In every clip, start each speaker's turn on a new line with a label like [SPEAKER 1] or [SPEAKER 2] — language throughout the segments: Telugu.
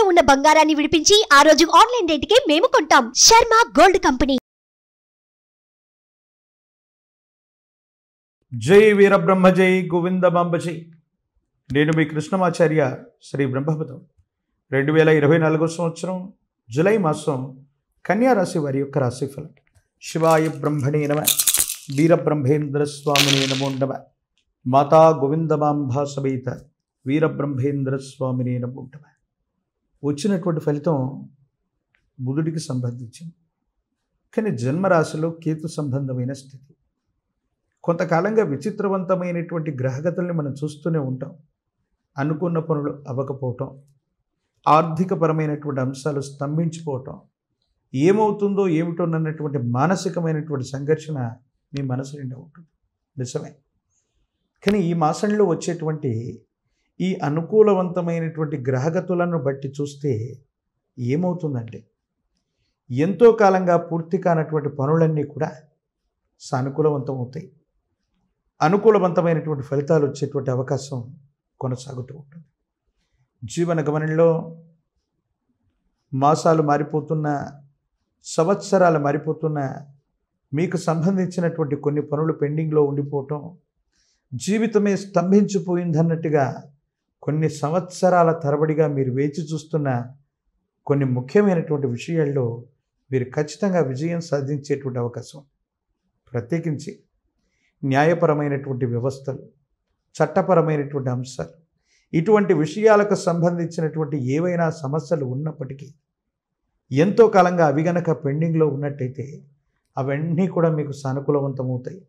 [SPEAKER 1] తాకట్టులో ఉన్న బంగారాన్ని విడిపించి ఆ రోజు ఆన్లైన్ రేటుకే మేము కొంటాం శర్మ గోల్డ్ కంపెనీ జై వీరబ్రహ్మ జై గోవింద బాంబజీ నేను మీ కృష్ణమాచార్య శ్రీ బ్రహ్మపదం రెండు వేల ఇరవై నాలుగో సంవత్సరం జులై మాసం కన్యారాశి వారి యొక్క రాశిఫలం శివాయ బ్రహ్మణే నమ వీరబ్రహ్మేంద్ర స్వామిని నమో నమ మాతా గోవిందమాంభా సమేత వీరబ్రహ్మేంద్ర స్వామిని నమో నమ వచ్చినటువంటి ఫలితం బుధుడికి సంబంధించింది కానీ జన్మరాశిలో కేతు సంబంధమైన స్థితి కొంతకాలంగా విచిత్రవంతమైనటువంటి గ్రహగతుల్ని మనం చూస్తూనే ఉంటాం అనుకున్న పనులు అవ్వకపోవటం ఆర్థికపరమైనటువంటి అంశాలు స్తంభించిపోవటం ఏమవుతుందో ఏమిటోనన్నటువంటి మానసికమైనటువంటి సంఘర్షణ మీ మనసు నిండా ఉంటుంది నిజమే కానీ ఈ మాసంలో వచ్చేటువంటి ఈ అనుకూలవంతమైనటువంటి గ్రహగతులను బట్టి చూస్తే ఏమవుతుందంటే ఎంతో కాలంగా పూర్తి కానటువంటి పనులన్నీ కూడా సానుకూలవంతం అవుతాయి అనుకూలవంతమైనటువంటి ఫలితాలు వచ్చేటువంటి అవకాశం కొనసాగుతూ ఉంటుంది జీవన గమనంలో మాసాలు మారిపోతున్న సంవత్సరాలు మారిపోతున్న మీకు సంబంధించినటువంటి కొన్ని పనులు పెండింగ్లో ఉండిపోవటం జీవితమే స్తంభించిపోయిందన్నట్టుగా కొన్ని సంవత్సరాల తరబడిగా మీరు వేచి చూస్తున్న కొన్ని ముఖ్యమైనటువంటి విషయాల్లో మీరు ఖచ్చితంగా విజయం సాధించేటువంటి అవకాశం ప్రత్యేకించి న్యాయపరమైనటువంటి వ్యవస్థలు చట్టపరమైనటువంటి అంశాలు ఇటువంటి విషయాలకు సంబంధించినటువంటి ఏవైనా సమస్యలు ఉన్నప్పటికీ ఎంతో కాలంగా అవి గనక పెండింగ్లో ఉన్నట్టయితే అవన్నీ కూడా మీకు సానుకూలవంతమవుతాయి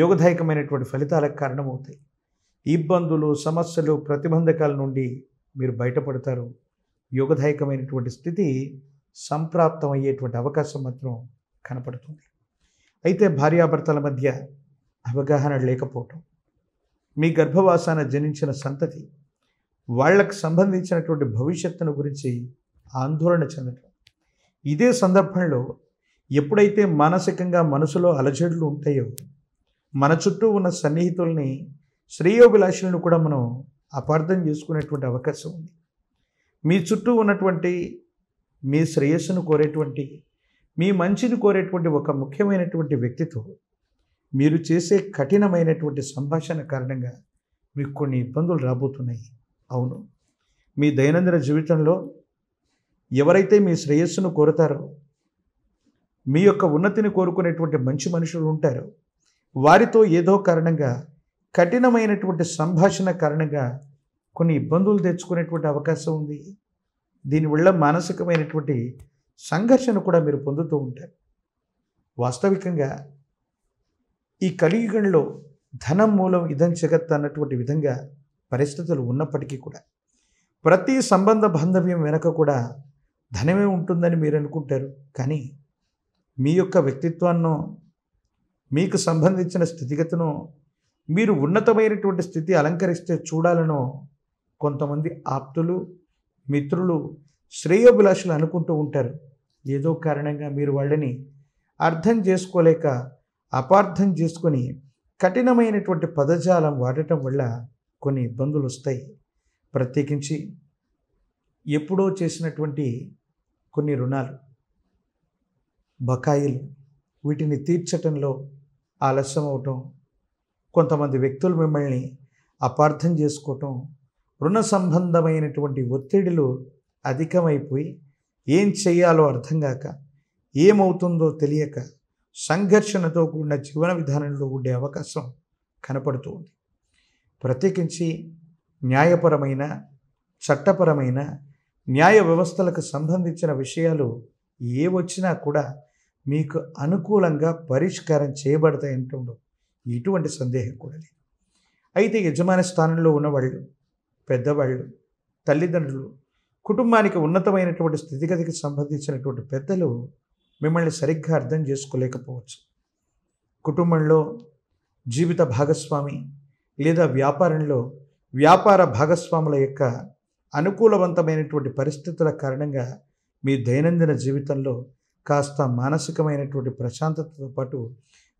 [SPEAKER 1] యోగదాయకమైనటువంటి ఫలితాలకు కారణమవుతాయి ఇబ్బందులు సమస్యలు ప్రతిబంధకాల నుండి మీరు బయటపడతారు యోగదాయకమైనటువంటి స్థితి సంప్రాప్తం అయ్యేటువంటి అవకాశం మాత్రం కనపడుతుంది అయితే భార్యాభర్తల మధ్య అవగాహన లేకపోవటం మీ గర్భవాసాన జనించిన సంతతి వాళ్లకు సంబంధించినటువంటి భవిష్యత్తును గురించి ఆందోళన చెందటం ఇదే సందర్భంలో ఎప్పుడైతే మానసికంగా మనసులో అలజడులు ఉంటాయో మన చుట్టూ ఉన్న సన్నిహితుల్ని శ్రేయోభిలాషులను కూడా మనం అపార్థం చేసుకునేటువంటి అవకాశం ఉంది మీ చుట్టూ ఉన్నటువంటి మీ శ్రేయస్సును కోరేటువంటి మీ మంచిని కోరేటువంటి ఒక ముఖ్యమైనటువంటి వ్యక్తితో మీరు చేసే కఠినమైనటువంటి సంభాషణ కారణంగా మీకు కొన్ని ఇబ్బందులు రాబోతున్నాయి అవును మీ దైనందిన జీవితంలో ఎవరైతే మీ శ్రేయస్సును కోరుతారో మీ యొక్క ఉన్నతిని కోరుకునేటువంటి మంచి మనుషులు ఉంటారో వారితో ఏదో కారణంగా కఠినమైనటువంటి సంభాషణ కారణంగా కొన్ని ఇబ్బందులు తెచ్చుకునేటువంటి అవకాశం ఉంది దీనివల్ల మానసికమైనటువంటి సంఘర్షణ కూడా మీరు పొందుతూ ఉంటారు వాస్తవికంగా ఈ కలియుగంలో ధనం మూలం ఇదం జగత్ అన్నటువంటి విధంగా పరిస్థితులు ఉన్నప్పటికీ కూడా ప్రతి సంబంధ బాంధవ్యం వెనక కూడా ధనమే ఉంటుందని మీరు అనుకుంటారు కానీ మీ యొక్క వ్యక్తిత్వాన్నో మీకు సంబంధించిన స్థితిగతును మీరు ఉన్నతమైనటువంటి స్థితి అలంకరిస్తే చూడాలనో కొంతమంది ఆప్తులు మిత్రులు శ్రేయోభిలాషులు అనుకుంటూ ఉంటారు ఏదో కారణంగా మీరు వాళ్ళని అర్థం చేసుకోలేక అపార్థం చేసుకొని కఠినమైనటువంటి పదజాలం వాడటం వల్ల కొన్ని ఇబ్బందులు వస్తాయి ప్రత్యేకించి ఎప్పుడో చేసినటువంటి కొన్ని రుణాలు బకాయిలు వీటిని తీర్చటంలో ఆలస్యం అవటం కొంతమంది వ్యక్తులు మిమ్మల్ని అపార్థం చేసుకోవటం రుణ సంబంధమైనటువంటి ఒత్తిడిలు అధికమైపోయి ఏం చేయాలో అర్థం కాక ఏమవుతుందో తెలియక సంఘర్షణతో కూడిన జీవన విధానంలో ఉండే అవకాశం కనపడుతుంది ప్రత్యేకించి న్యాయపరమైన చట్టపరమైన న్యాయ వ్యవస్థలకు సంబంధించిన విషయాలు ఏ వచ్చినా కూడా మీకు అనుకూలంగా పరిష్కారం చేయబడతాయంటుండవు ఇటువంటి సందేహం కూడా లేదు అయితే యజమాని స్థానంలో ఉన్నవాళ్ళు పెద్దవాళ్ళు తల్లిదండ్రులు కుటుంబానికి ఉన్నతమైనటువంటి స్థితిగతికి సంబంధించినటువంటి పెద్దలు మిమ్మల్ని సరిగ్గా అర్థం చేసుకోలేకపోవచ్చు కుటుంబంలో జీవిత భాగస్వామి లేదా వ్యాపారంలో వ్యాపార భాగస్వాముల యొక్క అనుకూలవంతమైనటువంటి పరిస్థితుల కారణంగా మీ దైనందిన జీవితంలో కాస్త మానసికమైనటువంటి ప్రశాంతతతో పాటు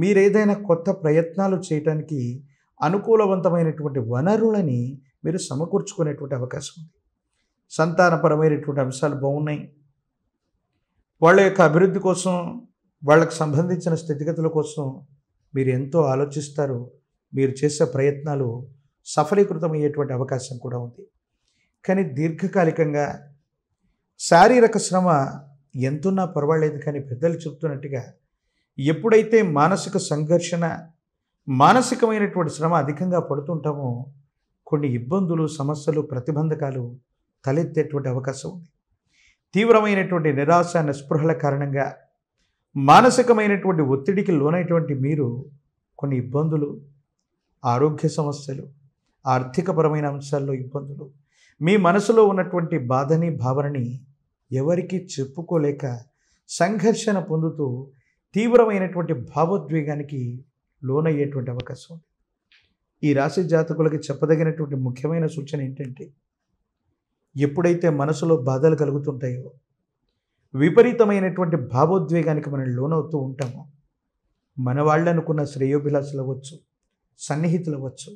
[SPEAKER 1] మీరు ఏదైనా కొత్త ప్రయత్నాలు చేయటానికి అనుకూలవంతమైనటువంటి వనరులని మీరు సమకూర్చుకునేటువంటి అవకాశం ఉంది సంతానపరమైనటువంటి అంశాలు బాగున్నాయి వాళ్ళ యొక్క అభివృద్ధి కోసం వాళ్ళకు సంబంధించిన స్థితిగతుల కోసం మీరు ఎంతో ఆలోచిస్తారు మీరు చేసే ప్రయత్నాలు సఫలీకృతమయ్యేటువంటి అవకాశం కూడా ఉంది కానీ దీర్ఘకాలికంగా శారీరక శ్రమ ఎంతున్నా పర్వాలేదు కానీ పెద్దలు చెబుతున్నట్టుగా ఎప్పుడైతే మానసిక సంఘర్షణ మానసికమైనటువంటి శ్రమ అధికంగా పడుతుంటామో కొన్ని ఇబ్బందులు సమస్యలు ప్రతిబంధకాలు తలెత్తేటువంటి అవకాశం ఉంది తీవ్రమైనటువంటి నిరాశ నిస్పృహల కారణంగా మానసికమైనటువంటి ఒత్తిడికి లోనైనటువంటి మీరు కొన్ని ఇబ్బందులు ఆరోగ్య సమస్యలు ఆర్థికపరమైన అంశాల్లో ఇబ్బందులు మీ మనసులో ఉన్నటువంటి బాధని భావనని ఎవరికీ చెప్పుకోలేక సంఘర్షణ పొందుతూ తీవ్రమైనటువంటి భావోద్వేగానికి లోనయ్యేటువంటి అవకాశం ఉంది ఈ రాశి జాతకులకి చెప్పదగినటువంటి ముఖ్యమైన సూచన ఏంటంటే ఎప్పుడైతే మనసులో బాధలు కలుగుతుంటాయో విపరీతమైనటువంటి భావోద్వేగానికి మనం లోనవుతూ ఉంటామో మన వాళ్ళు అనుకున్న శ్రేయోభిలాసులు అవ్వచ్చు సన్నిహితులు అవ్వచ్చు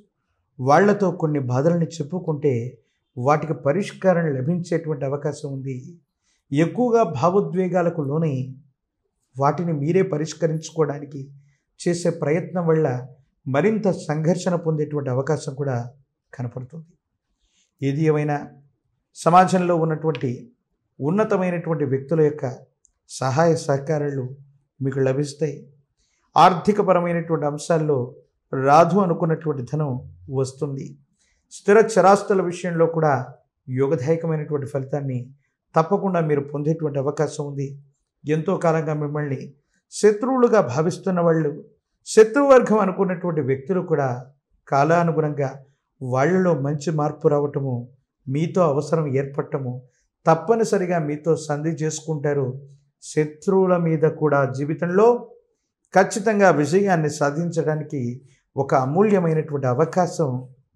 [SPEAKER 1] వాళ్లతో కొన్ని బాధలను చెప్పుకుంటే వాటికి పరిష్కారం లభించేటువంటి అవకాశం ఉంది ఎక్కువగా భావోద్వేగాలకు లోనై వాటిని మీరే పరిష్కరించుకోవడానికి చేసే ప్రయత్నం వల్ల మరింత సంఘర్షణ పొందేటువంటి అవకాశం కూడా కనపడుతుంది ఏది ఏమైనా సమాజంలో ఉన్నటువంటి ఉన్నతమైనటువంటి వ్యక్తుల యొక్క సహాయ సహకారాలు మీకు లభిస్తాయి ఆర్థికపరమైనటువంటి అంశాల్లో రాదు అనుకున్నటువంటి ధనం వస్తుంది స్థిర చరాస్తుల విషయంలో కూడా యోగదాయకమైనటువంటి ఫలితాన్ని తప్పకుండా మీరు పొందేటువంటి అవకాశం ఉంది ఎంతో కాలంగా మిమ్మల్ని శత్రువులుగా భావిస్తున్న వాళ్ళు శత్రువర్గం అనుకున్నటువంటి వ్యక్తులు కూడా కాలానుగుణంగా వాళ్ళలో మంచి మార్పు రావటము మీతో అవసరం ఏర్పడటము తప్పనిసరిగా మీతో సంధి చేసుకుంటారు శత్రువుల మీద కూడా జీవితంలో ఖచ్చితంగా విజయాన్ని సాధించడానికి ఒక అమూల్యమైనటువంటి అవకాశం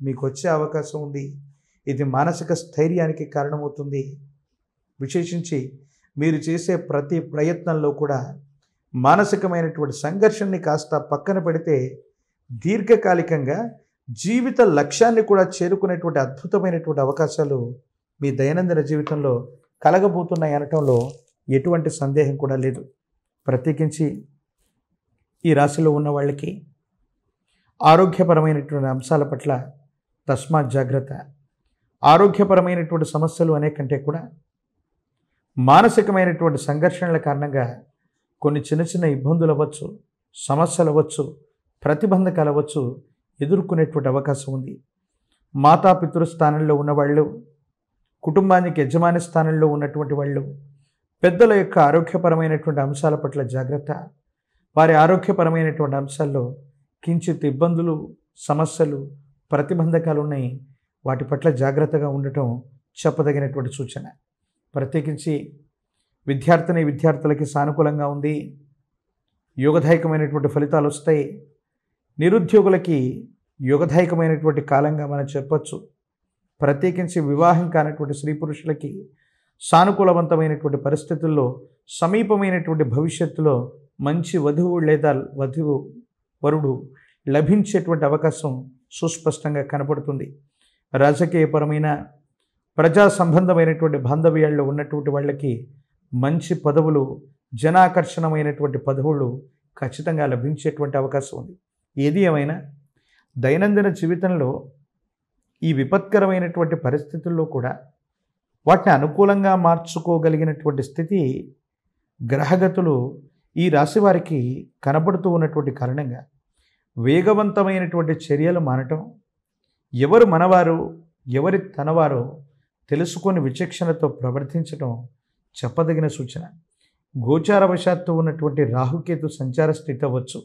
[SPEAKER 1] మీకు వచ్చే అవకాశం ఉంది ఇది మానసిక స్థైర్యానికి కారణమవుతుంది విశేషించి మీరు చేసే ప్రతి ప్రయత్నంలో కూడా మానసికమైనటువంటి సంఘర్షణని కాస్త పక్కన పెడితే దీర్ఘకాలికంగా జీవిత లక్ష్యాన్ని కూడా చేరుకునేటువంటి అద్భుతమైనటువంటి అవకాశాలు మీ దైనందిన జీవితంలో కలగబోతున్నాయి అనటంలో ఎటువంటి సందేహం కూడా లేదు ప్రత్యేకించి ఈ రాశిలో ఉన్న వాళ్ళకి ఆరోగ్యపరమైనటువంటి అంశాల పట్ల తస్మాత్ జాగ్రత్త ఆరోగ్యపరమైనటువంటి సమస్యలు అనే కంటే కూడా మానసికమైనటువంటి సంఘర్షణల కారణంగా కొన్ని చిన్న చిన్న ఇబ్బందులు అవ్వచ్చు సమస్యలు అవ్వచ్చు ప్రతిబంధకాలు అవ్వచ్చు ఎదుర్కొనేటువంటి అవకాశం ఉంది మాతాపితృ స్థానంలో ఉన్నవాళ్ళు కుటుంబానికి యజమాని స్థానంలో ఉన్నటువంటి వాళ్ళు పెద్దల యొక్క ఆరోగ్యపరమైనటువంటి అంశాల పట్ల జాగ్రత్త వారి ఆరోగ్యపరమైనటువంటి అంశాల్లో కించిత్ ఇబ్బందులు సమస్యలు ప్రతిబంధకాలు ఉన్నాయి వాటి పట్ల జాగ్రత్తగా ఉండటం చెప్పదగినటువంటి సూచన ప్రత్యేకించి విద్యార్థిని విద్యార్థులకి సానుకూలంగా ఉంది యోగదాయకమైనటువంటి ఫలితాలు వస్తాయి నిరుద్యోగులకి యోగదాయకమైనటువంటి కాలంగా మనం చెప్పచ్చు ప్రత్యేకించి వివాహం కానటువంటి స్త్రీ పురుషులకి సానుకూలవంతమైనటువంటి పరిస్థితుల్లో సమీపమైనటువంటి భవిష్యత్తులో మంచి వధువు లేదా వధువు వరుడు లభించేటువంటి అవకాశం సుస్పష్టంగా కనపడుతుంది రాజకీయపరమైన ప్రజా సంబంధమైనటువంటి బాంధవ్యాల్లో ఉన్నటువంటి వాళ్ళకి మంచి పదవులు జనాకర్షణమైనటువంటి పదవులు ఖచ్చితంగా లభించేటువంటి అవకాశం ఉంది ఏది ఏమైనా దైనందిన జీవితంలో ఈ విపత్కరమైనటువంటి పరిస్థితుల్లో కూడా వాటిని అనుకూలంగా మార్చుకోగలిగినటువంటి స్థితి గ్రహగతులు ఈ రాశివారికి కనబడుతూ ఉన్నటువంటి కారణంగా వేగవంతమైనటువంటి చర్యలు మానటం ఎవరు మనవారు ఎవరి తనవారో తెలుసుకొని విచక్షణతో ప్రవర్తించడం చెప్పదగిన సూచన గోచారవశాత్తు ఉన్నటువంటి రాహుకేతు సంచార స్థితి అవ్వచ్చు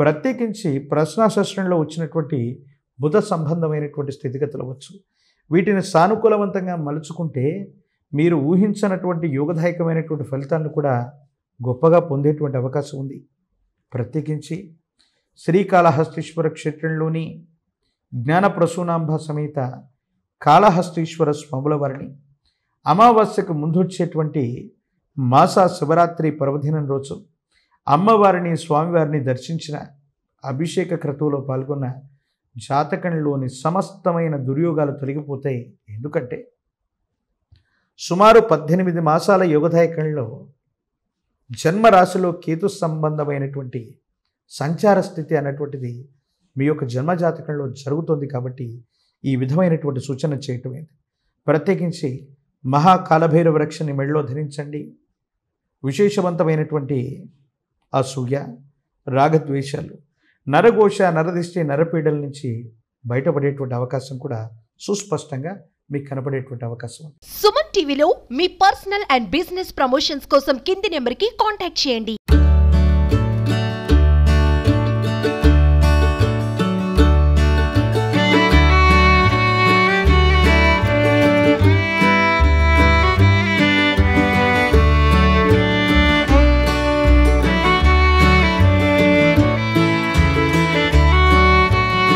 [SPEAKER 1] ప్రత్యేకించి ప్రశ్నాశాస్త్రంలో వచ్చినటువంటి బుధ సంబంధమైనటువంటి స్థితిగతులు అవ్వచ్చు వీటిని సానుకూలవంతంగా మలుచుకుంటే మీరు ఊహించనటువంటి యోగదాయకమైనటువంటి ఫలితాలను కూడా గొప్పగా పొందేటువంటి అవకాశం ఉంది ప్రత్యేకించి శ్రీకాళహస్తీశ్వర క్షేత్రంలోని జ్ఞాన ప్రసూనాంబ సమేత కాళహస్తీశ్వర స్వాముల వారిని అమావాస్యకు ముందొచ్చేటువంటి మాస శివరాత్రి పర్వదినం రోజు అమ్మవారిని స్వామివారిని దర్శించిన అభిషేక క్రతువులో పాల్గొన్న జాతకంలోని సమస్తమైన దుర్యోగాలు తొలగిపోతాయి ఎందుకంటే సుమారు పద్దెనిమిది మాసాల యోగదాయకంలో జన్మరాశిలో కేతు సంబంధమైనటువంటి సంచార స్థితి అన్నటువంటిది మీ యొక్క జన్మజాతకంలో జరుగుతుంది కాబట్టి ఈ విధమైనటువంటి సూచన చేయటమైంది ప్రత్యేకించి మహాకాలభైర వృక్షాన్ని మెడలో ధరించండి విశేషవంతమైనటువంటి అసూయ రాగద్వేషాలు నరఘోష నరదిష్టి నరపీడల నుంచి బయటపడేటువంటి అవకాశం కూడా సుస్పష్టంగా మీకు కనపడేటువంటి అవకాశం ఉంది సుమన్ టీవీలో మీ పర్సనల్ అండ్ బిజినెస్ ప్రమోషన్స్ కోసం కింది నెంబర్కి కాంటాక్ట్ చేయండి